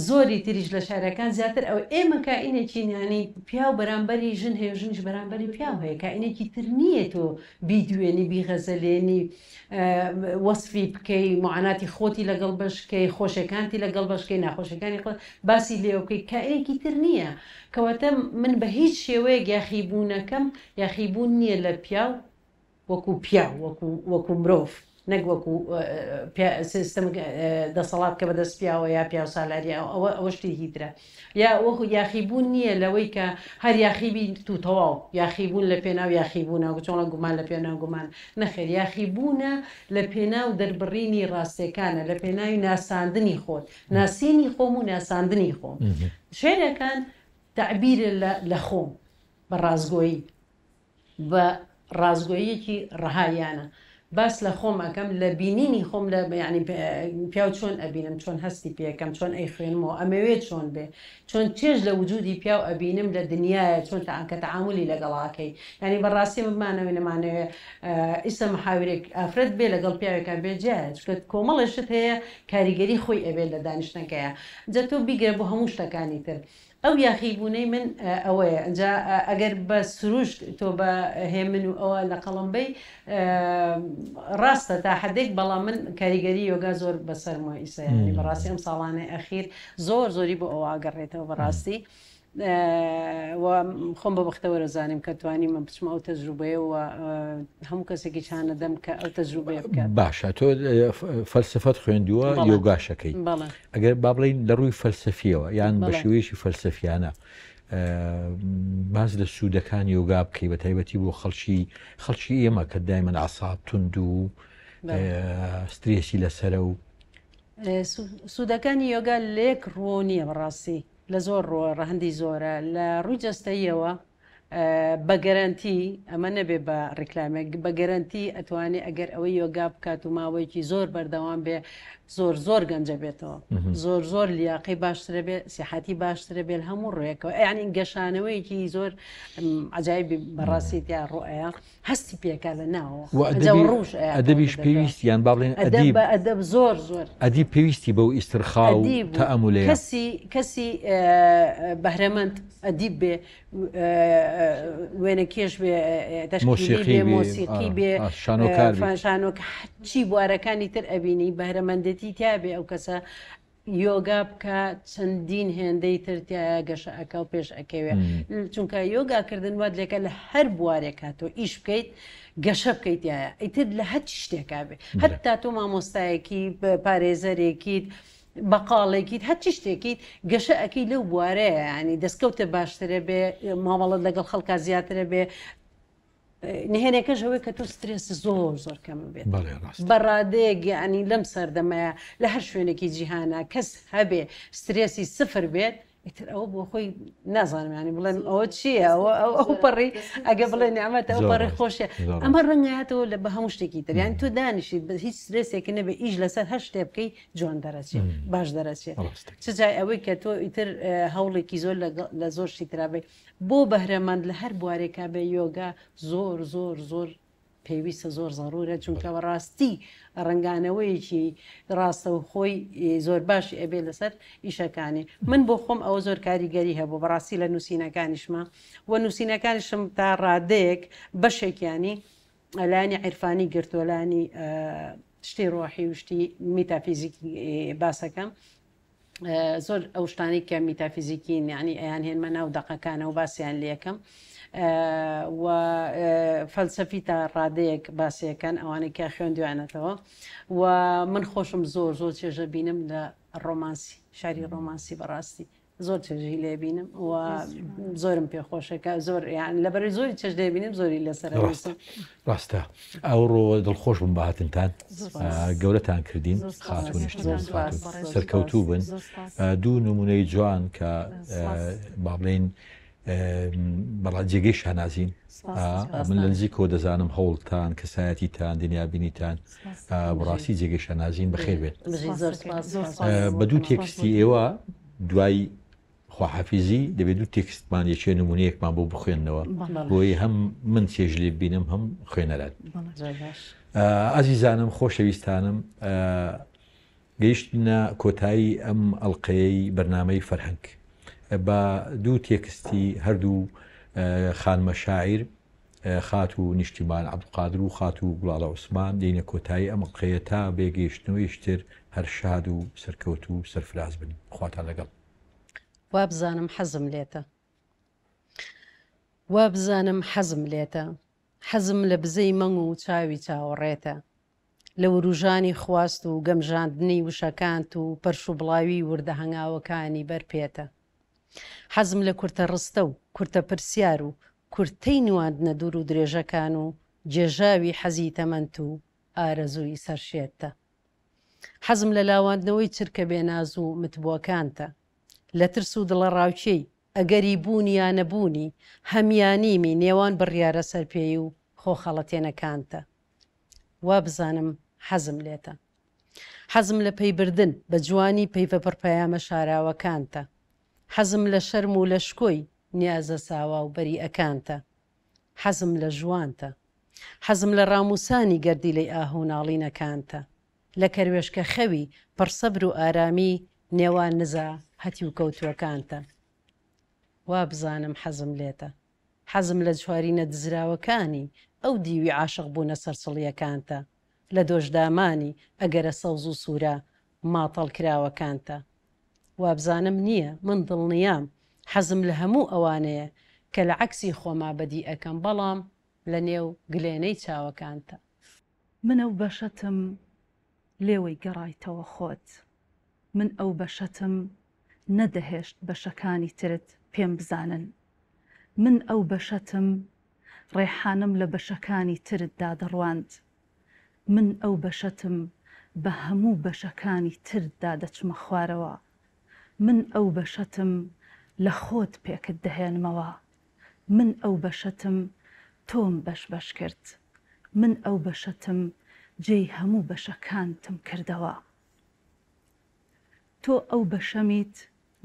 زۆری تریش لە شارەکان زیاتر ئەو ئێمە کائینێکی نیانی پیا و بەرامبەری ژن هەیە ژنش بەرامبەری پیا هەیە کائینێکی تر نییە تۆ بیدوێنی بیغەزەلێنی وەصفی بکەی معاناتی خۆتی لەگەڵ بەشکەی خۆشەکانتی لەگەڵ بەشکەی ناخۆشەکانی خۆ باسی لێوکەی کائینێکی تر نییە کەواتە من بە هیچ شێوەیەک یاخیبوونەکەم یاخیبوون نییە لە پیا و وەکو پیا وەکو مرۆڤ نەک وەکو سیستم دەسەڵات کە بەدەست پیاوە یا پیا سالاری ئەوە ئەوەشتی هیدرا یا وەکو یاخیبوون نییە لەوەی کە هەر یاخیبی تو تەواو یاخیبوون لە پێناو یاخیبوونە و چۆنە گومان لە پێناو گومان نەخێر یاخیبوونە لە پێناو دەربڕینی ڕاستەکانە لە پێناوی ناساندنی خۆت ناسینی خۆم و ناساندنی خۆم شێرەکان تعبیر لە خۆم بە ڕازگۆیی بە ڕازگۆیەکی ڕهایانە باس لە خۆمەکەم لە بینینی خۆم لە ینی پیا چۆن ئەبینم چۆن هەستی پێەکەم چۆن ئەی خوێنمەوە ئەمەوێت چۆن بێ چۆن چێژ لە وجودی پیا و ئەبینم لە دنیاە چۆن تاکە تعاملی لەگەڵاکەی ینی بەڕاستی بمانەوە نەمانەوە ئیسە محاورێک ئافرەت بێ لەگەڵ پیاوێکە بێجێکت کۆمەڵێشت هەیە کاریگەری خۆی ئەبێت لە دانیشتەکەیە جە تۆ بیگرە بۆ هەموو شتەکانی تر ئەو یاخیبوونەی من ئەوەیە ئەجا ئەگەر بە سروشت تۆ بە هێمن و ئەوە لە قەڵمبەی ڕاستە تا حدێک بەڵام من کاریگەری یۆگا زۆر بەسەرمە ئیسانی بەڕاستی ئەم ساڵانەی ئەخیر زۆر زۆری بۆ ئەوە ئاگەڕێتەوە بەڕاستی. خۆم بە بختەوە زانیم کە توانیمە بچمە ئەو تەجروبەیە و هەموو کەسێکی چانە دەم کە ئەو تەجروبێ بکە باشە تۆ فەلسفت خوێندووە یۆگاشەکەی ئەگەر با بڵین لە ڕووی فەلسفیەوە یان بە شێوەیەشی فەلسفیانە. باز لە سوودەکان یۆگا بکەی بە تایبەتی بۆ خەڵکی خەڵکی ئێمە کە دای من عساب تونند و سترێسی لەسرە و سوودەکانی یۆگا لێک ڕۆ نییە بەڕاستی لە زۆر ڕەهندی زۆرە لە ڕووجەستەیەوە بە گەرانتی ئەمە نەبێ بە ڕیکلامێک بە گەرانتی ئەتوانێت ئەگەر ئەوەی یۆگا بکات و ماوەیەکی زۆر بەردەوام بێ زۆر زۆر گەنجە بێتەوە زۆر زۆر لیاقی باشترە بێت سیحەتی باشترە بێت هەموو ڕێکەوە ئەیانین گەشانەوەیەکی زۆر ئەجای بەڕاستیتیا ڕۆەیە هەستی پێکا لە ناوە ڕوش ئەدەبیش پێویستیان باڵێن ئەدەب زۆر زۆر ئەدی پێویستی بەو ئیسرخاو تەمولێ کەسی کەسی بەهرەمەند ئەدی بێ وێنە کێش بێ مۆسیقی بێ شانۆکار شانۆک چی بوارەکانی تر ئەبینی بەهرەمەندی تایبەتی تیاابێ ئەو کەسە یۆگا بکە چەندین هێندەی ترتیایە گەشە ئەکە و پێش ئەکەوێ چونکە یۆگاکردن وات لێکە لە هەر بوارێک هاتۆ ئیش بکەیت گەشە بکەیتیایە ئیتر لە هەچ شتێکا بێ هەتا تۆ مامۆستایەکی پارێزەرێکیت. بەقاڵێکیت هەچی شتێکیت گەشە ئەەکەی لەو بوارەیە ینی دەستکەوتە باشترە بێ مامەڵت لەگەڵ خەڵکا زیاترە بێ نهێنێکە ژەوەی کە تو سترس زۆر زۆر کەم بێت بەڕادێک ینی لەم سەردەمەیە لە هەر شوێنێکی جیهانە کەس هەبێ سترسی سفر بێت ئیتر ئەوە بۆ خۆی نازانمانی بڵێن ئەوە چییە ئەو پەڕی ئەگە بڵێ نیامەت ئەو پەڕی خۆشە ئەمە ڕنگایەتەوە لە بە هەموو شتێکی تریان تۆ دانیشی بە هیچ سرێسێکی نەبێ ئیش لەسەر هەر شتێ بکەی جوان دەرەچێ باش دەرەچێ چ جای ئەوەی کە تۆ ئیتر هەوڵێکی زۆر لە زۆر شتیترابێ بۆ بەهرەمەند لە هەر بوارێکا بێ یۆگا زۆر زۆر زۆر پێویستە زۆر زەڕورە چونکەوە ڕاستی ڕنگانەوەیکی ڕاستە و خۆی زۆر باش ئەبێ لەسەر ئیشەکانی من بۆ خۆم ئەوە زۆر کاریگەری هەبوو بەڕاستی لە نووسینەکانیشمە وە نووسینەکانیشم تا ڕادەیەک بەشێکیانی لانی عیرفانی گرتۆلانی شتی ڕۆحی وشتی میتافیزیکی باسەکەم زۆر ئەو شتانی کە میتافیزیکین ینی ئەیان هێنمە ناو دقەکانە و باسییان لەکەم. و فەلسەفیتە ڕادەیەک باسیەکەن ئەوانەی کە خوێندوانێتەوە و من خۆشم زۆر زۆر چێژە بینم لە ڕۆمانسی شاری ڕۆمانسی بەڕاستی زۆر چێژی لێبینم و زۆرم پێخۆشەکە زۆر یان لەبەر زۆری چێش دەبینم زۆری لەسەر ڕاستە ئەو ڕۆ دڵخۆش بم بەهاتنتان گەورەتان کردین خاتونیشت سەرکەوتوو بن دوو نمونەی جوان کە بابلین بەڵات جێگەی شانازین من لە نزیک کۆ دەزانم هەوڵتان کەسایەتیتان دنیابینیتان بڕاستی جێگەی شانازین بەخێ بێت بە دوو تێکستی ئێوە دوای خواحافیزی دەبێت دوو تێکستمان یەکێ نمونەیەکمان بۆ بخوێندنەوە بۆی هەم من چێژ لێ بینم هەم خوێنەرات ئازیزانم خۆشەویستانم گەیشتە کۆتایی ئەم ئەلقەیەی بەرنمەی فەرهنگ. بە دوو تێکستی هەردوو خانمە شاعیر خات و نیشتیبان عبدقادر و خات و گوڵاڵە عوسمان دینە کۆتایی ئەمە قەیە تا بێگەیشتنەوەی شتر هەر شاد و سەرکەوت و سەرفراز بن خواتان لەگەڵ وا بزانم حەزم لێتە وا بزانم حەزم لێتە حەزم لە بزەی مەنگ و چاوی چاوەڕێتە لە وروژانی خواست و گەمژاندنی وشەکانت و پەرش و بڵاوی وردە هەنگاوەکانی بەرپێتە حەزم لە کورتە ڕستە و کورتە پرسیار و کورتەی نواندنە دوور و درێژەکان و جێژاوی حەزی تەمەند و ئارەزووی سەرشێتە حەزم لە لاوانندنەوەی چرکە بێناز و متبووەکانتە لە ترس و دڵە ڕاوچەی ئەگەری بوونی یا نەبوونی هەمیانیمی نێوان بڕیارە سەرپێی و خۆخەڵەتێنەکانتە وا بزانم حەزم لێتە حەزم لە پەیبردن بە جوانی پەیفە پڕپەیامە شاراوەکانتە حەزم لە شەرم و لەشکۆی نیازە ساوا و بەریەکانتە حەزم لە ژوانتە حەزم لە ڕاموسانی گردی لەی ئاهۆناڵینەکانتە لە کەروێشکە خەوی پڕسەبر و ئارامی نێوان نزا هەتی و کەوتوەکانتە وا بزانم حەزم لێتە حەزم لە جوارینە دزراوەکانی ئەو دیوی عاشق بوونە سەرسڵیەکانتە لە دۆژدامانی ئەگەرە سەوز و سوورە ماتەڵ کراوەکانتە وابزانم نییە من دڵنیام حەزم لە هەموو ئەوانەیە کە لە عکسی خۆما بەدی ئەەکەم بەڵام لە نێو گلێنەی چاوەکانتە من ئەو بەشتم لێوەی گەڕایتەوە خۆت من ئەو بەشتم نەدەهێشت بەشەکانی ترت پێم بزانن من ئەو بەشتم ڕێحانم لە بەشەکانی ترتدا دەڕواند من ئەو بەشتم بە هەموو بەشەکانی تردا دەچمە خوارەوە من ئەو بەشەتم لە خۆت پێکت دەهێنمەوە من ئەو بەشەتم تۆم بەش بەش کرد من ئەو بەشەتم جێی هەموو بەشەکانتم کردەوە تۆ ئەو بەشەمیت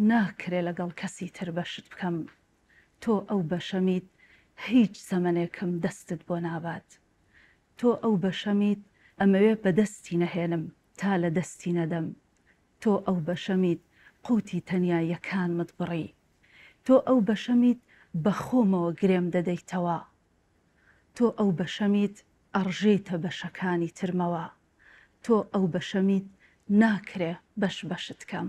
ناکرێ لەگەڵ کەسی تر بەشت بکەم تۆ ئەو بەشەمیت هیچ زەمنێکم دەستت بۆ نابات تۆ ئەو بەشەمیت ئەمەوێ بە دەستی نەهێنم تا لە دەستی نەدەم تۆ ئەو بەشەمیت قوتی تەنیا یەکانمت بڕی تۆ ئەو بەشەمیت بەخۆمەوە گرێم دەدەیتەوە تۆ ئەو بەشەمیت ئەڕژێتە بەشەکانی ترمەوە تۆ ئەو بەشەمیت ناکرێ بەش بەشت کەم